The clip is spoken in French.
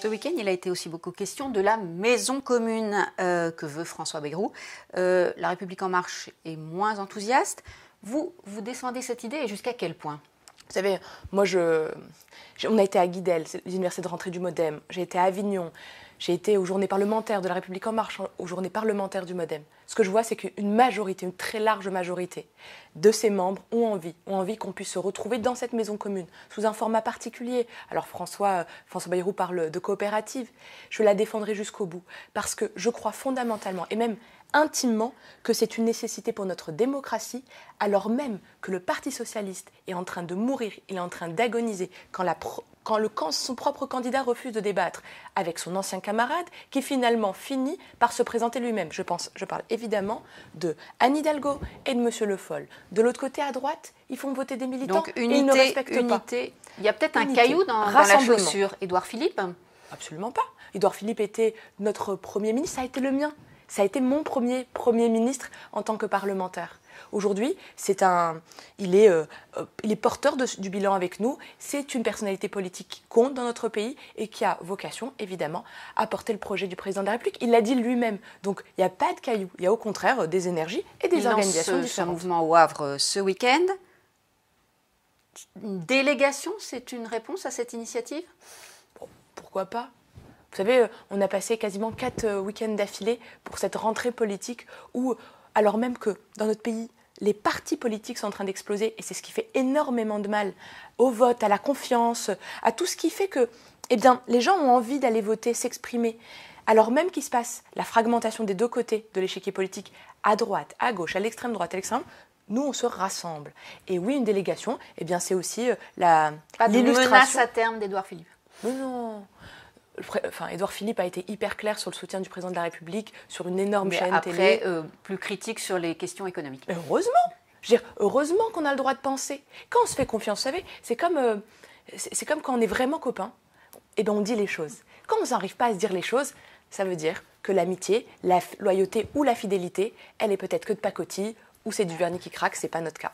Ce week-end, il a été aussi beaucoup question de la maison commune euh, que veut François Bayrou. Euh, la République en marche est moins enthousiaste. Vous, vous descendez cette idée et jusqu'à quel point vous savez, moi, je, on a été à Guidel, l'université de rentrée du Modem. J'ai été à Avignon. J'ai été aux journées parlementaires de la République en marche, aux journées parlementaires du Modem. Ce que je vois, c'est qu'une majorité, une très large majorité de ses membres ont envie, ont envie qu'on puisse se retrouver dans cette maison commune, sous un format particulier. Alors François, euh, François Bayrou parle de coopérative. Je la défendrai jusqu'au bout, parce que je crois fondamentalement, et même intimement que c'est une nécessité pour notre démocratie, alors même que le Parti socialiste est en train de mourir, il est en train d'agoniser quand, le, son propre candidat refuse de débattre avec son ancien camarade, qui finalement finit par se présenter lui-même. Je, je parle évidemment de Anne Hidalgo et de Monsieur Le Foll. De l'autre côté, à droite, ils font voter des militants Donc, ne pas. Il y a peut-être un caillou dans, dans la chaussure. Édouard Philippe Absolument pas. Édouard Philippe était notre Premier ministre, ça a été le mien. Ça a été mon premier Premier ministre en tant que parlementaire. Aujourd'hui, c'est un, il est, euh, euh, il est porteur du bilan avec nous. C'est une personnalité politique qui compte dans notre pays et qui a vocation, évidemment, à porter le projet du président de la République. Il l'a dit lui-même. Donc, il n'y a pas de cailloux. Il y a au contraire des énergies et des il organisations lance euh, Ce mouvement au Havre ce week-end. Une délégation, c'est une réponse à cette initiative Pourquoi pas vous savez, euh, on a passé quasiment quatre euh, week-ends d'affilée pour cette rentrée politique où, alors même que dans notre pays, les partis politiques sont en train d'exploser et c'est ce qui fait énormément de mal au vote, à la confiance, à tout ce qui fait que eh bien, les gens ont envie d'aller voter, s'exprimer. Alors même qu'il se passe la fragmentation des deux côtés de l'échiquier politique, à droite, à gauche, à l'extrême droite, à l'extrême nous on se rassemble. Et oui, une délégation, eh bien c'est aussi euh, la Pas de menace à terme d'Edouard Philippe. Mais non Enfin, Edouard Philippe a été hyper clair sur le soutien du président de la République, sur une énorme chaîne télé. Après, euh, plus critique sur les questions économiques. Heureusement je dire, Heureusement qu'on a le droit de penser. Quand on se fait confiance, vous savez, c'est comme, euh, c'est comme quand on est vraiment copain, et eh ben on dit les choses. Quand on n'arrive pas à se dire les choses, ça veut dire que l'amitié, la loyauté ou la fidélité, elle est peut-être que de pacotille, ou c'est du vernis qui craque, c'est pas notre cas.